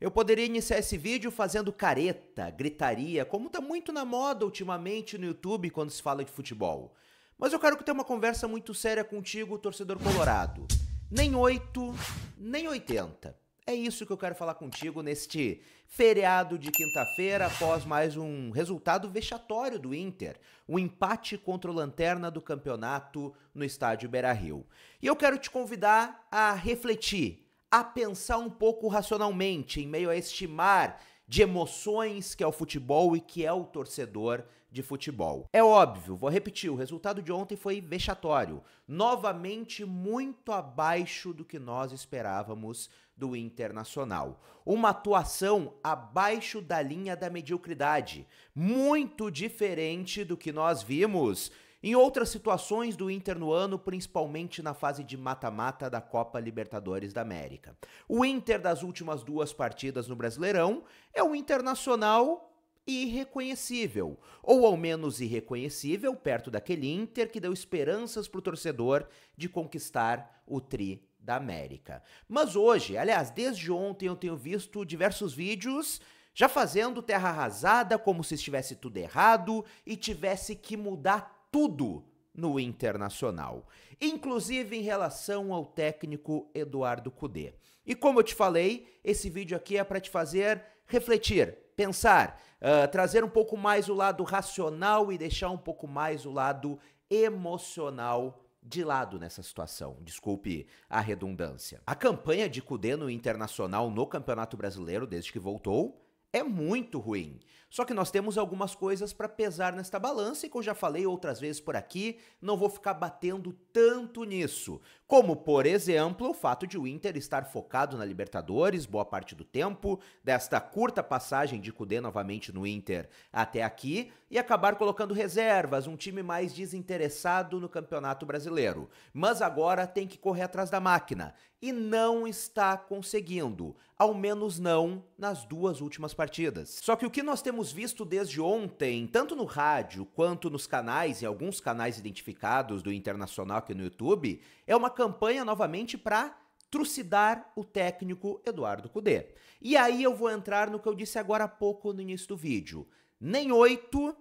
Eu poderia iniciar esse vídeo fazendo careta, gritaria, como tá muito na moda ultimamente no YouTube quando se fala de futebol. Mas eu quero que tenha uma conversa muito séria contigo, torcedor colorado. Nem 8, nem 80. É isso que eu quero falar contigo neste feriado de quinta-feira, após mais um resultado vexatório do Inter, o um empate contra o Lanterna do campeonato no estádio Beira-Rio. E eu quero te convidar a refletir a pensar um pouco racionalmente em meio a este mar de emoções que é o futebol e que é o torcedor de futebol. É óbvio, vou repetir, o resultado de ontem foi vexatório, novamente muito abaixo do que nós esperávamos do Internacional. Uma atuação abaixo da linha da mediocridade, muito diferente do que nós vimos em outras situações do Inter no ano, principalmente na fase de mata-mata da Copa Libertadores da América. O Inter das últimas duas partidas no Brasileirão é um Internacional irreconhecível, ou ao menos irreconhecível perto daquele Inter que deu esperanças para o torcedor de conquistar o tri da América. Mas hoje, aliás, desde ontem eu tenho visto diversos vídeos já fazendo terra arrasada como se estivesse tudo errado e tivesse que mudar tudo no Internacional, inclusive em relação ao técnico Eduardo Cudê. E como eu te falei, esse vídeo aqui é para te fazer refletir, pensar, uh, trazer um pouco mais o lado racional e deixar um pouco mais o lado emocional de lado nessa situação, desculpe a redundância. A campanha de Cudê no Internacional no Campeonato Brasileiro, desde que voltou, é muito ruim. Só que nós temos algumas coisas para pesar nesta balança e que eu já falei outras vezes por aqui, não vou ficar batendo tanto nisso. Como, por exemplo, o fato de o Inter estar focado na Libertadores boa parte do tempo, desta curta passagem de Cudê novamente no Inter até aqui, e acabar colocando reservas, um time mais desinteressado no Campeonato Brasileiro. Mas agora tem que correr atrás da máquina e não está conseguindo, ao menos não nas duas últimas partidas. Só que o que nós temos temos visto desde ontem, tanto no rádio quanto nos canais, em alguns canais identificados do Internacional aqui no YouTube, é uma campanha novamente para trucidar o técnico Eduardo Cudê. E aí eu vou entrar no que eu disse agora há pouco no início do vídeo. Nem 8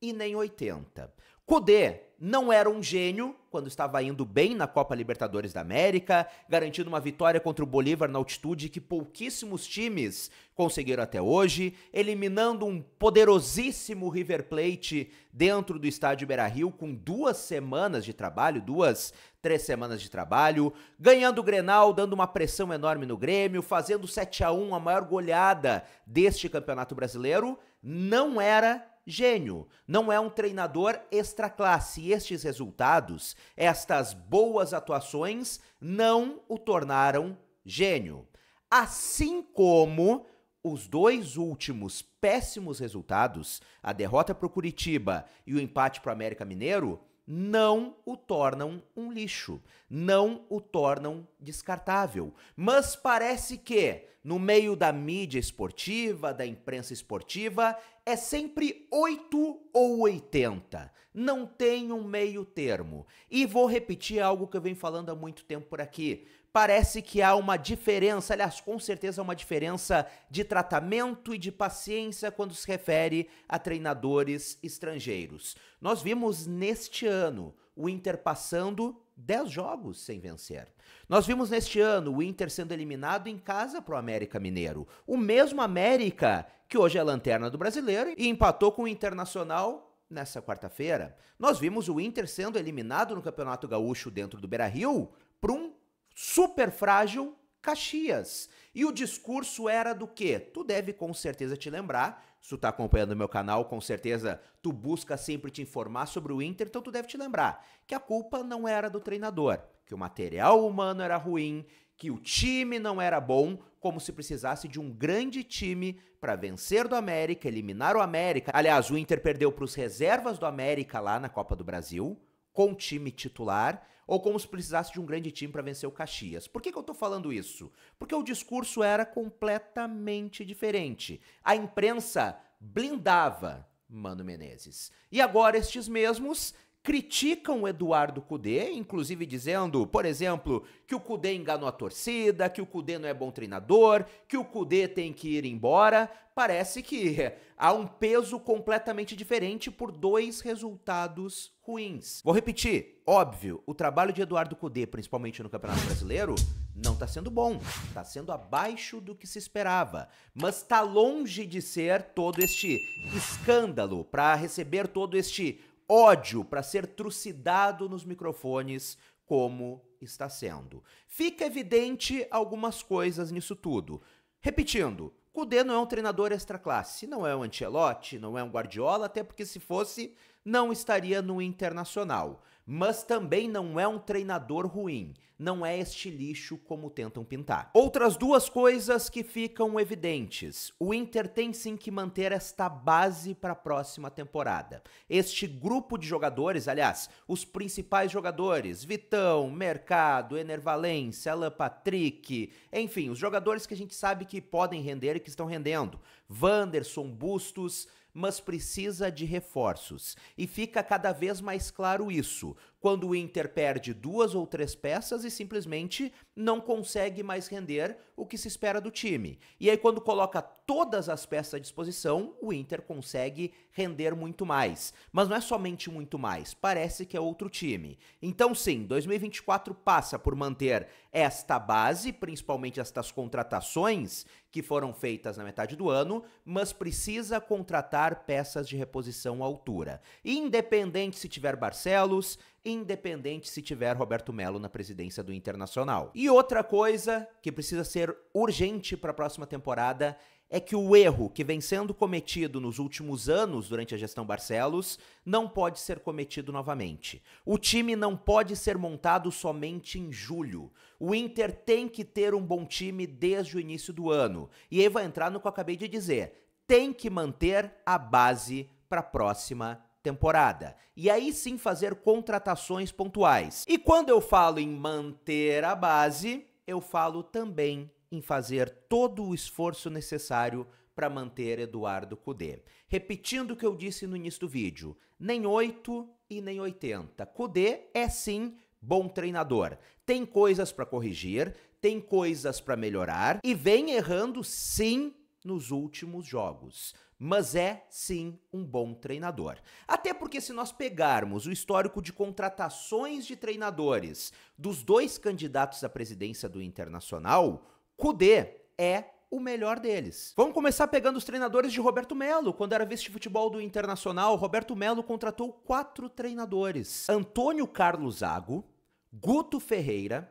e nem 80. Kudê não era um gênio quando estava indo bem na Copa Libertadores da América, garantindo uma vitória contra o Bolívar na altitude que pouquíssimos times conseguiram até hoje, eliminando um poderosíssimo River Plate dentro do estádio Beira-Rio com duas semanas de trabalho, duas, três semanas de trabalho, ganhando o Grenal, dando uma pressão enorme no Grêmio, fazendo 7 a 1 a maior goleada deste Campeonato Brasileiro, não era gênio, não é um treinador extra classe. E estes resultados, estas boas atuações, não o tornaram gênio. Assim como os dois últimos péssimos resultados, a derrota para o Curitiba e o empate para o América Mineiro, não o tornam um lixo, não o tornam descartável. Mas parece que, no meio da mídia esportiva, da imprensa esportiva, é sempre 8 ou 80. Não tem um meio termo. E vou repetir algo que eu venho falando há muito tempo por aqui parece que há uma diferença, aliás, com certeza uma diferença de tratamento e de paciência quando se refere a treinadores estrangeiros. Nós vimos neste ano o Inter passando 10 jogos sem vencer. Nós vimos neste ano o Inter sendo eliminado em casa para o América Mineiro. O mesmo América que hoje é lanterna do brasileiro e empatou com o Internacional nessa quarta-feira. Nós vimos o Inter sendo eliminado no Campeonato Gaúcho dentro do Beira-Rio para um super frágil Caxias. E o discurso era do que? Tu deve com certeza te lembrar, se tu tá acompanhando o meu canal, com certeza tu busca sempre te informar sobre o Inter, então tu deve te lembrar que a culpa não era do treinador, que o material humano era ruim, que o time não era bom, como se precisasse de um grande time para vencer do América, eliminar o América. Aliás, o Inter perdeu para os reservas do América lá na Copa do Brasil, com time titular ou como se precisasse de um grande time para vencer o Caxias. Por que, que eu estou falando isso? Porque o discurso era completamente diferente. A imprensa blindava Mano Menezes. E agora estes mesmos criticam o Eduardo Cudê, inclusive dizendo, por exemplo, que o Cudê enganou a torcida, que o Cudê não é bom treinador, que o Cudê tem que ir embora. Parece que há um peso completamente diferente por dois resultados ruins. Vou repetir, óbvio, o trabalho de Eduardo Cudê, principalmente no Campeonato Brasileiro, não tá sendo bom, tá sendo abaixo do que se esperava, mas tá longe de ser todo este escândalo para receber todo este ódio para ser trucidado nos microfones como está sendo. Fica evidente algumas coisas nisso tudo. Repetindo, Cudê não é um treinador extra classe, não é um Ancelotti, não é um Guardiola, até porque se fosse não estaria no Internacional. Mas também não é um treinador ruim, não é este lixo como tentam pintar. Outras duas coisas que ficam evidentes: o Inter tem sim que manter esta base para a próxima temporada. Este grupo de jogadores, aliás, os principais jogadores, Vitão, Mercado, Enervalência, Alan Patrick, enfim, os jogadores que a gente sabe que podem render e que estão rendendo, Wanderson, Bustos mas precisa de reforços. E fica cada vez mais claro isso quando o Inter perde duas ou três peças e simplesmente não consegue mais render o que se espera do time. E aí, quando coloca todas as peças à disposição, o Inter consegue render muito mais. Mas não é somente muito mais, parece que é outro time. Então, sim, 2024 passa por manter esta base, principalmente estas contratações que foram feitas na metade do ano, mas precisa contratar peças de reposição à altura. Independente se tiver Barcelos, independente se tiver Roberto Melo na presidência do Internacional. E outra coisa que precisa ser urgente para a próxima temporada é que o erro que vem sendo cometido nos últimos anos durante a gestão Barcelos não pode ser cometido novamente. O time não pode ser montado somente em julho. O Inter tem que ter um bom time desde o início do ano. E aí vai entrar no que eu acabei de dizer. Tem que manter a base para a próxima temporada. E aí sim fazer contratações pontuais. E quando eu falo em manter a base, eu falo também em fazer todo o esforço necessário para manter Eduardo Cudê. Repetindo o que eu disse no início do vídeo, nem 8 e nem 80. Cudê é sim bom treinador. Tem coisas para corrigir, tem coisas para melhorar e vem errando sim nos últimos jogos, mas é sim um bom treinador. Até porque, se nós pegarmos o histórico de contratações de treinadores dos dois candidatos à presidência do Internacional, Kudê é o melhor deles. Vamos começar pegando os treinadores de Roberto Melo. Quando era vice-futebol do Internacional, Roberto Melo contratou quatro treinadores: Antônio Carlos Zago, Guto Ferreira,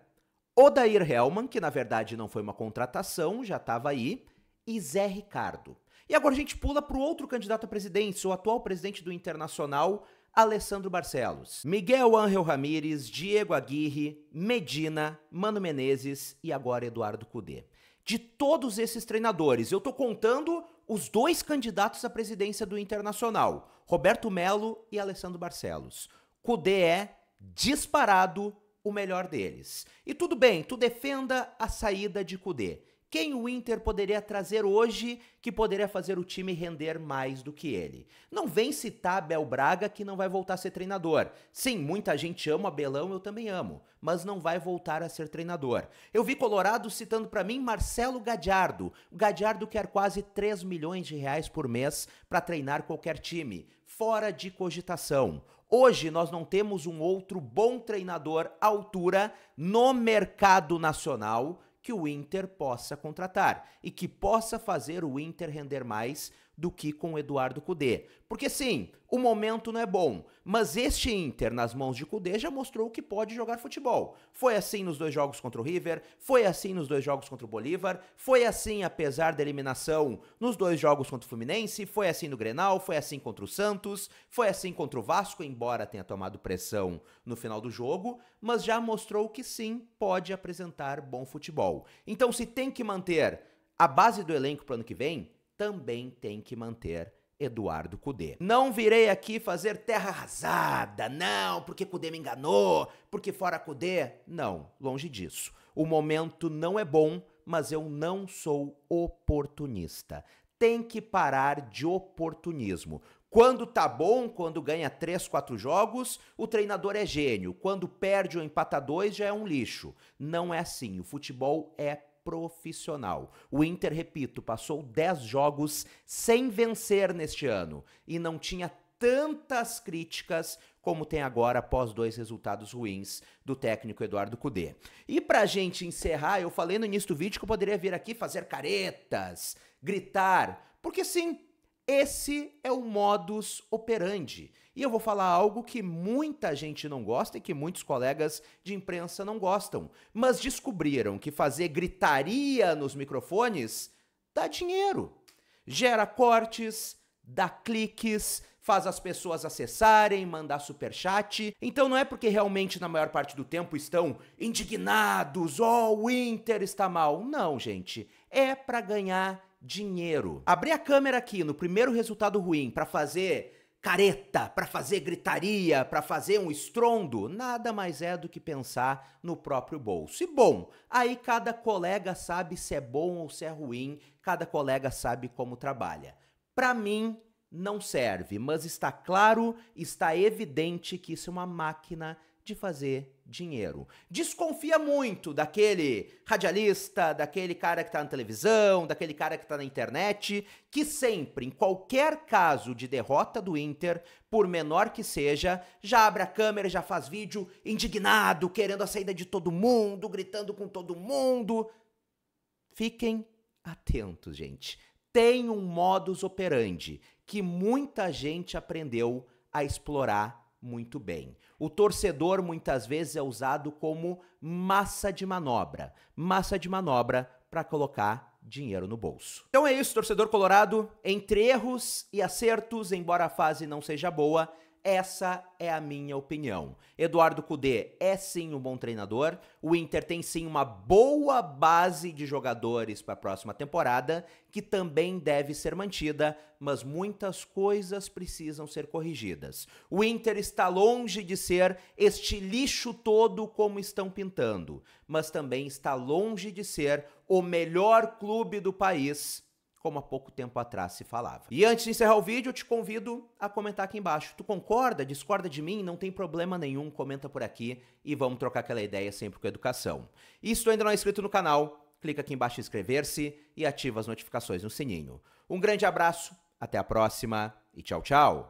Odair Hellman, que na verdade não foi uma contratação, já estava aí, e Zé Ricardo. E agora a gente pula para o outro candidato à presidência, o atual presidente do Internacional, Alessandro Barcelos, Miguel Ángel Ramírez, Diego Aguirre, Medina, Mano Menezes e agora Eduardo Cudê. De todos esses treinadores, eu estou contando os dois candidatos à presidência do Internacional, Roberto Melo e Alessandro Barcelos. Cudê é disparado o melhor deles. E tudo bem, tu defenda a saída de Cudê quem o Inter poderia trazer hoje que poderia fazer o time render mais do que ele. Não vem citar Bel Braga que não vai voltar a ser treinador. Sim, muita gente ama Abelão, eu também amo, mas não vai voltar a ser treinador. Eu vi Colorado citando para mim Marcelo Gadiardo. O Gadiardo quer quase 3 milhões de reais por mês para treinar qualquer time, fora de cogitação. Hoje nós não temos um outro bom treinador à altura no mercado nacional que o Inter possa contratar e que possa fazer o Inter render mais do que com o Eduardo Cudê. Porque sim, o momento não é bom, mas este Inter nas mãos de Cudê já mostrou que pode jogar futebol. Foi assim nos dois jogos contra o River, foi assim nos dois jogos contra o Bolívar, foi assim apesar da eliminação nos dois jogos contra o Fluminense, foi assim no Grenal, foi assim contra o Santos, foi assim contra o Vasco, embora tenha tomado pressão no final do jogo, mas já mostrou que sim, pode apresentar bom futebol. Então se tem que manter a base do elenco para o ano que vem, também tem que manter Eduardo Cudê. Não virei aqui fazer terra arrasada, não, porque Cudê me enganou, porque fora Cudê. Não, longe disso. O momento não é bom, mas eu não sou oportunista. Tem que parar de oportunismo. Quando tá bom, quando ganha 3, 4 jogos, o treinador é gênio. Quando perde ou empata dois, já é um lixo. Não é assim. O futebol é profissional. O Inter, repito, passou 10 jogos sem vencer neste ano e não tinha tantas críticas como tem agora após dois resultados ruins do técnico Eduardo Cudê. E pra gente encerrar, eu falei no início do vídeo que eu poderia vir aqui fazer caretas, gritar, porque sim, esse é o modus operandi. E eu vou falar algo que muita gente não gosta e que muitos colegas de imprensa não gostam, mas descobriram que fazer gritaria nos microfones dá dinheiro. Gera cortes, dá cliques, faz as pessoas acessarem, mandar superchat. Então não é porque realmente na maior parte do tempo estão indignados, ó, oh, o Inter está mal. Não, gente, é para ganhar dinheiro. Abrir a câmera aqui no primeiro resultado ruim para fazer careta, para fazer gritaria, para fazer um estrondo, nada mais é do que pensar no próprio bolso. E bom, aí cada colega sabe se é bom ou se é ruim, cada colega sabe como trabalha. Para mim, não serve, mas está claro, está evidente que isso é uma máquina de fazer dinheiro. Desconfia muito daquele radialista, daquele cara que está na televisão, daquele cara que está na internet, que sempre, em qualquer caso de derrota do Inter, por menor que seja, já abre a câmera, já faz vídeo indignado, querendo a saída de todo mundo, gritando com todo mundo. Fiquem atentos, gente. Tem um modus operandi que muita gente aprendeu a explorar muito bem. O torcedor muitas vezes é usado como massa de manobra massa de manobra para colocar dinheiro no bolso. Então é isso, torcedor colorado. Entre erros e acertos, embora a fase não seja boa, essa é a minha opinião. Eduardo Cudê é sim um bom treinador. O Inter tem sim uma boa base de jogadores para a próxima temporada, que também deve ser mantida, mas muitas coisas precisam ser corrigidas. O Inter está longe de ser este lixo todo como estão pintando, mas também está longe de ser o melhor clube do país como há pouco tempo atrás se falava. E antes de encerrar o vídeo, eu te convido a comentar aqui embaixo. Tu concorda, discorda de mim? Não tem problema nenhum, comenta por aqui e vamos trocar aquela ideia sempre com educação. E se tu ainda não é inscrito no canal, clica aqui embaixo em inscrever-se e ativa as notificações no sininho. Um grande abraço, até a próxima e tchau, tchau!